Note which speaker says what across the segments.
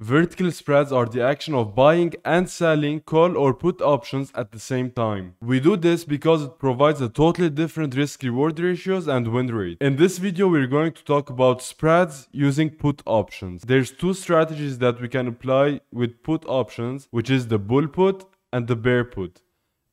Speaker 1: Vertical spreads are the action of buying and selling call or put options at the same time. We do this because it provides a totally different risk-reward ratios and win rate. In this video, we're going to talk about spreads using put options. There's two strategies that we can apply with put options, which is the bull put and the bear put.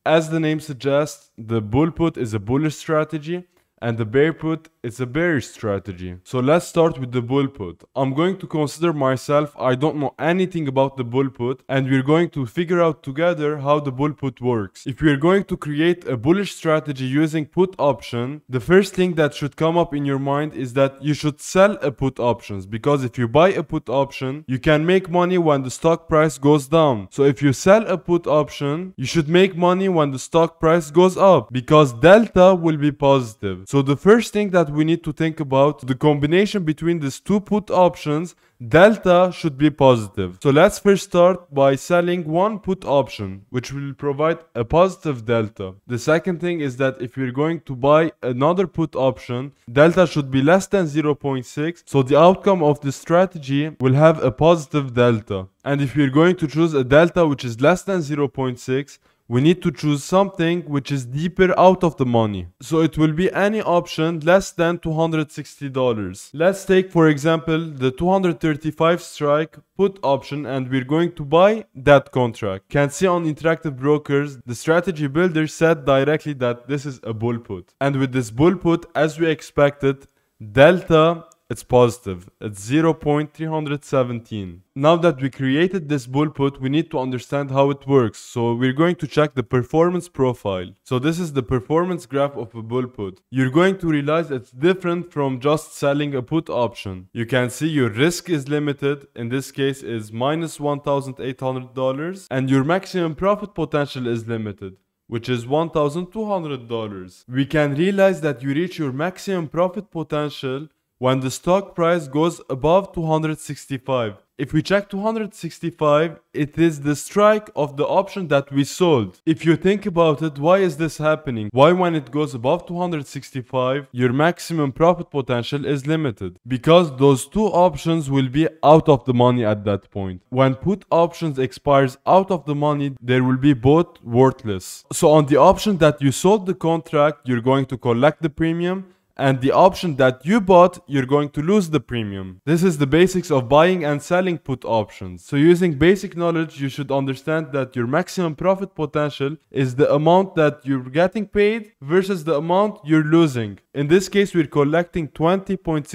Speaker 1: As the name suggests, the bull put is a bullish strategy and the bear put is a bearish strategy. So let's start with the bull put. I'm going to consider myself I don't know anything about the bull put and we're going to figure out together how the bull put works. If we're going to create a bullish strategy using put option, the first thing that should come up in your mind is that you should sell a put options because if you buy a put option, you can make money when the stock price goes down. So if you sell a put option, you should make money when the stock price goes up because delta will be positive. So the first thing that we need to think about, the combination between these two put options, delta should be positive. So let's first start by selling one put option, which will provide a positive delta. The second thing is that if we're going to buy another put option, delta should be less than 0.6. So the outcome of the strategy will have a positive delta. And if we're going to choose a delta which is less than 0.6, we need to choose something which is deeper out of the money. So it will be any option less than $260. Let's take for example the 235 strike put option and we're going to buy that contract. Can see on interactive brokers, the strategy builder said directly that this is a bull put. And with this bull put, as we expected, Delta it's positive. It's 0.317. Now that we created this bull put, we need to understand how it works. So we're going to check the performance profile. So this is the performance graph of a bull put. You're going to realize it's different from just selling a put option. You can see your risk is limited. In this case is minus $1,800 and your maximum profit potential is limited which is $1,200. We can realize that you reach your maximum profit potential when the stock price goes above 265. If we check 265, it is the strike of the option that we sold. If you think about it, why is this happening? Why when it goes above 265, your maximum profit potential is limited? Because those two options will be out of the money at that point. When put options expires out of the money, they will be both worthless. So on the option that you sold the contract, you're going to collect the premium and the option that you bought, you're going to lose the premium. This is the basics of buying and selling put options. So using basic knowledge, you should understand that your maximum profit potential is the amount that you're getting paid versus the amount you're losing. In this case, we're collecting $20.65,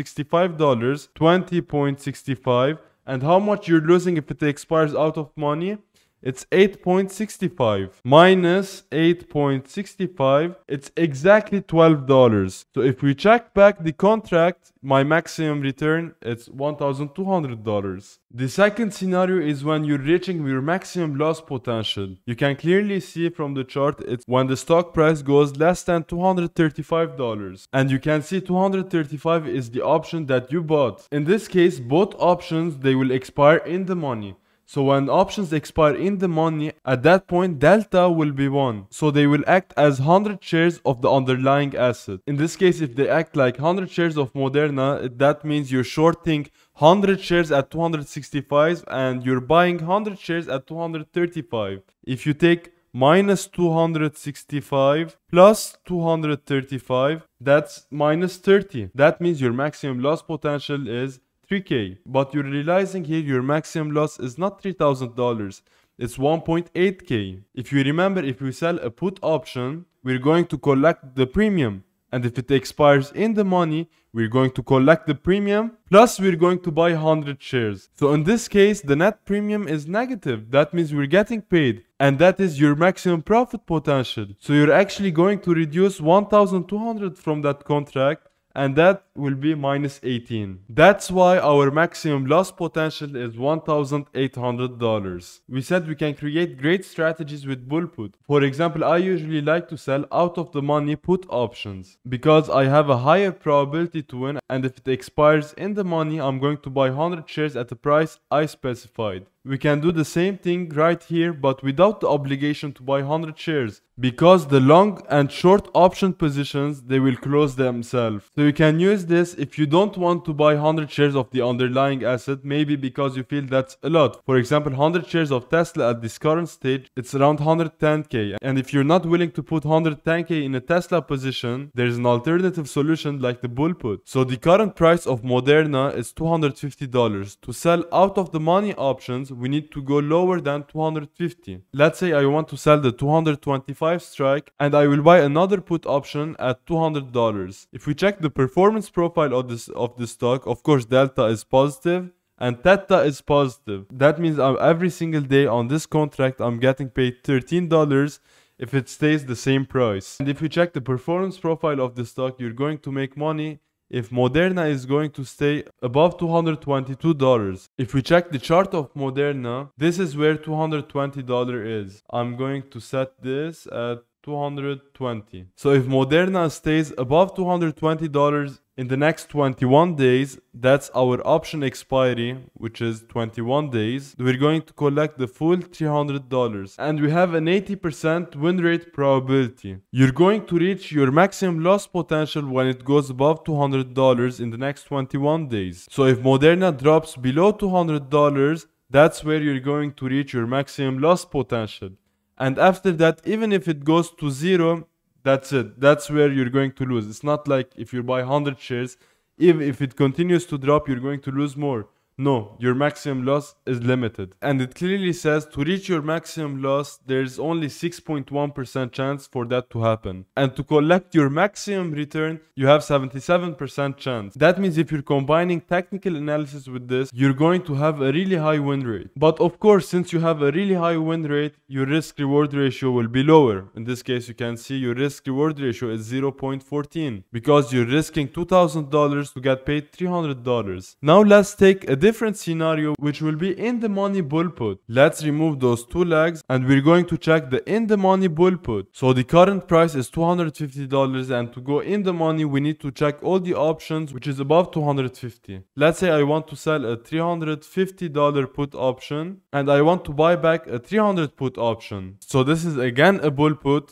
Speaker 1: sixty five, and how much you're losing if it expires out of money, it's 8.65 minus 8.65. It's exactly $12. So if we check back the contract, my maximum return it's $1,200. The second scenario is when you're reaching your maximum loss potential. You can clearly see from the chart it's when the stock price goes less than $235. And you can see 235 is the option that you bought. In this case, both options they will expire in the money. So when options expire in the money, at that point delta will be 1. So they will act as 100 shares of the underlying asset. In this case, if they act like 100 shares of Moderna, that means you're shorting 100 shares at 265 and you're buying 100 shares at 235. If you take minus 265 plus 235, that's minus 30. That means your maximum loss potential is 3k. But you're realizing here your maximum loss is not $3,000, it's 1.8k. If you remember, if we sell a put option, we're going to collect the premium. And if it expires in the money, we're going to collect the premium, plus we're going to buy 100 shares. So in this case, the net premium is negative. That means we're getting paid. And that is your maximum profit potential. So you're actually going to reduce 1,200 from that contract. And that will be minus 18. That's why our maximum loss potential is $1,800. We said we can create great strategies with bull put. For example, I usually like to sell out of the money put options because I have a higher probability to win and if it expires in the money, I'm going to buy 100 shares at the price I specified. We can do the same thing right here but without the obligation to buy 100 shares because the long and short option positions they will close themselves. So you can use this if you don't want to buy 100 shares of the underlying asset, maybe because you feel that's a lot. For example, 100 shares of Tesla at this current stage, it's around 110k. And if you're not willing to put 110k in a Tesla position, there's an alternative solution like the bull put. So the current price of Moderna is $250. To sell out of the money options, we need to go lower than 250. Let's say I want to sell the 225 strike and I will buy another put option at $200. If we check the performance profile of this of the stock, of course delta is positive and theta is positive. That means I'm, every single day on this contract I'm getting paid $13 if it stays the same price. And if you check the performance profile of the stock, you're going to make money if Moderna is going to stay above $222. If we check the chart of Moderna, this is where $220 is. I'm going to set this at 220. So if Moderna stays above $220, in the next 21 days that's our option expiry which is 21 days we're going to collect the full $300 and we have an 80% win rate probability you're going to reach your maximum loss potential when it goes above $200 in the next 21 days so if moderna drops below $200 that's where you're going to reach your maximum loss potential and after that even if it goes to zero that's it. That's where you're going to lose. It's not like if you buy 100 shares, if, if it continues to drop, you're going to lose more. No, your maximum loss is limited. And it clearly says to reach your maximum loss, there's only 6.1% chance for that to happen. And to collect your maximum return, you have 77% chance. That means if you're combining technical analysis with this, you're going to have a really high win rate. But of course, since you have a really high win rate, your risk reward ratio will be lower. In this case, you can see your risk reward ratio is 0.14 because you're risking $2,000 to get paid $300. Now let's take a different different scenario which will be in the money bull put. Let's remove those two legs and we're going to check the in the money bull put. So the current price is $250 and to go in the money we need to check all the options which is above 250. dollars Let's say I want to sell a $350 put option and I want to buy back a 300 put option. So this is again a bull put.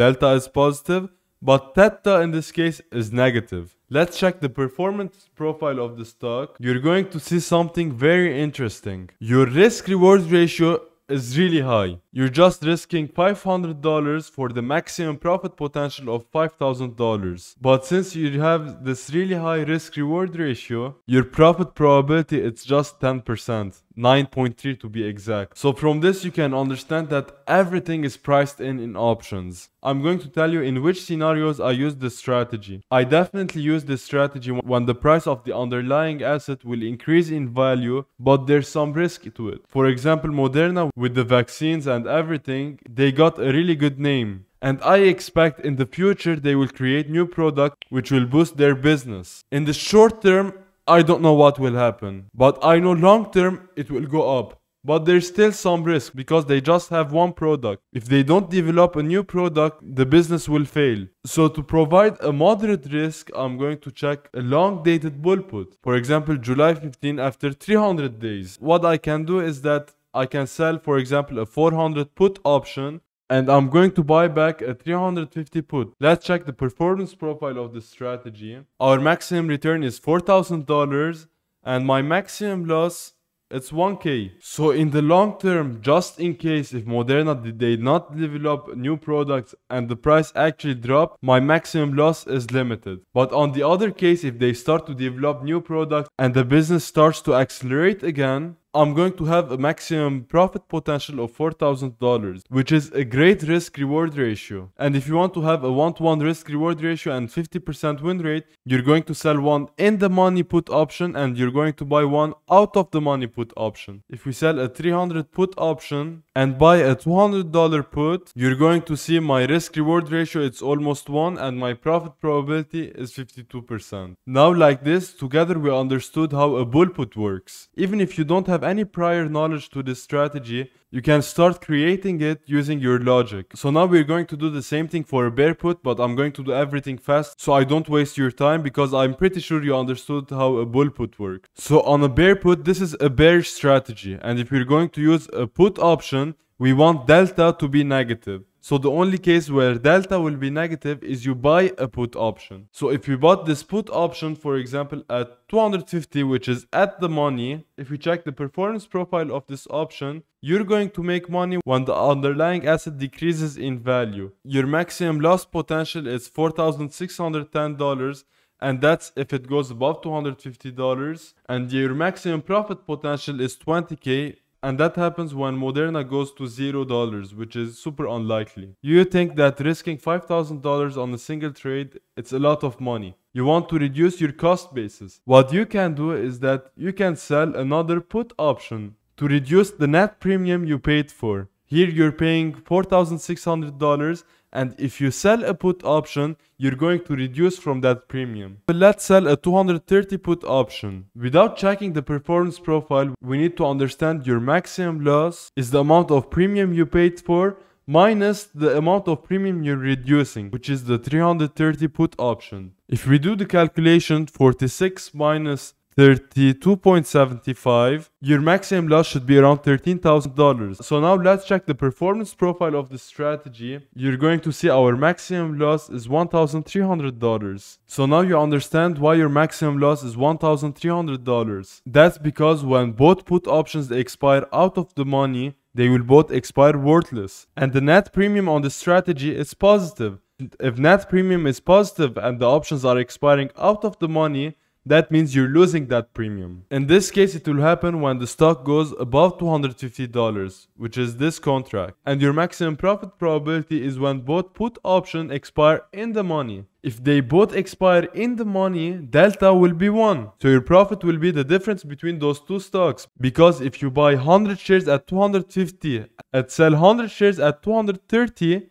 Speaker 1: Delta is positive but theta in this case is negative. Let's check the performance profile of the stock. You're going to see something very interesting. Your risk reward ratio is really high. You're just risking $500 for the maximum profit potential of $5,000. But since you have this really high risk reward ratio, your profit probability is just 10%. 9.3 to be exact. So from this you can understand that everything is priced in in options. I'm going to tell you in which scenarios I use this strategy. I definitely use this strategy when the price of the underlying asset will increase in value but there's some risk to it. For example Moderna with the vaccines and everything they got a really good name and I expect in the future they will create new product which will boost their business. In the short term, I don't know what will happen. But I know long term it will go up. But there's still some risk because they just have one product. If they don't develop a new product, the business will fail. So to provide a moderate risk, I'm going to check a long dated bull put. For example, July 15 after 300 days. What I can do is that I can sell, for example, a 400 put option and I'm going to buy back a 350 put. Let's check the performance profile of the strategy. Our maximum return is $4,000 and my maximum loss it's 1k. So in the long term, just in case if Moderna did not develop new products and the price actually drop, my maximum loss is limited. But on the other case, if they start to develop new products and the business starts to accelerate again, I'm going to have a maximum profit potential of $4,000, which is a great risk reward ratio. And if you want to have a 1 to 1 risk reward ratio and 50% win rate, you're going to sell one in the money put option and you're going to buy one out of the money put option. If we sell a 300 put option and buy a $200 put, you're going to see my risk reward ratio it's almost 1 and my profit probability is 52%. Now like this, together we understood how a bull put works. Even if you don't have have any prior knowledge to this strategy, you can start creating it using your logic. So now we're going to do the same thing for a bear put, but I'm going to do everything fast so I don't waste your time because I'm pretty sure you understood how a bull put works. So on a bear put, this is a bearish strategy. And if we're going to use a put option, we want delta to be negative. So the only case where delta will be negative is you buy a put option. So if you bought this put option, for example, at 250, which is at the money, if you check the performance profile of this option, you're going to make money when the underlying asset decreases in value. Your maximum loss potential is $4,610 and that's if it goes above $250 and your maximum profit potential is 20k and that happens when Moderna goes to $0, which is super unlikely. You think that risking $5,000 on a single trade, it's a lot of money. You want to reduce your cost basis. What you can do is that you can sell another put option to reduce the net premium you paid for. Here you're paying $4,600 and if you sell a put option, you're going to reduce from that premium. But let's sell a 230 put option. Without checking the performance profile, we need to understand your maximum loss is the amount of premium you paid for minus the amount of premium you're reducing, which is the 330 put option. If we do the calculation, 46 minus 32.75. Your maximum loss should be around $13,000. So now let's check the performance profile of the strategy. You're going to see our maximum loss is $1,300. So now you understand why your maximum loss is $1,300. That's because when both put options expire out of the money, they will both expire worthless. And the net premium on the strategy is positive. If net premium is positive and the options are expiring out of the money, that means you're losing that premium. In this case, it will happen when the stock goes above $250, which is this contract. And your maximum profit probability is when both put option expire in the money. If they both expire in the money, delta will be 1. So your profit will be the difference between those two stocks. Because if you buy 100 shares at 250 and sell 100 shares at 230,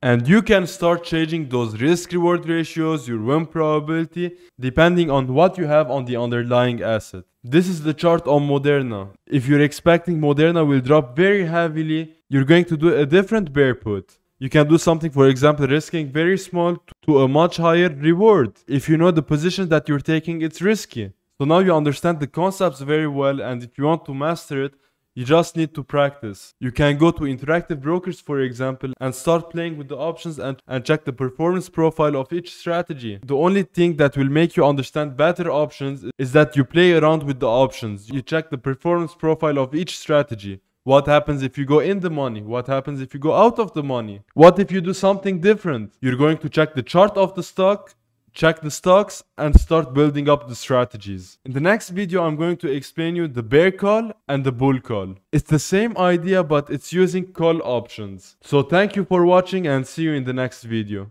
Speaker 1: And you can start changing those risk reward ratios, your win probability, depending on what you have on the underlying asset. This is the chart on Moderna. If you're expecting Moderna will drop very heavily, you're going to do a different bear put. You can do something, for example, risking very small to a much higher reward. If you know the position that you're taking, it's risky. So now you understand the concepts very well, and if you want to master it, you just need to practice. You can go to interactive brokers for example and start playing with the options and, and check the performance profile of each strategy. The only thing that will make you understand better options is that you play around with the options. You check the performance profile of each strategy. What happens if you go in the money? What happens if you go out of the money? What if you do something different? You're going to check the chart of the stock check the stocks and start building up the strategies. In the next video, I'm going to explain you the bear call and the bull call. It's the same idea, but it's using call options. So thank you for watching and see you in the next video.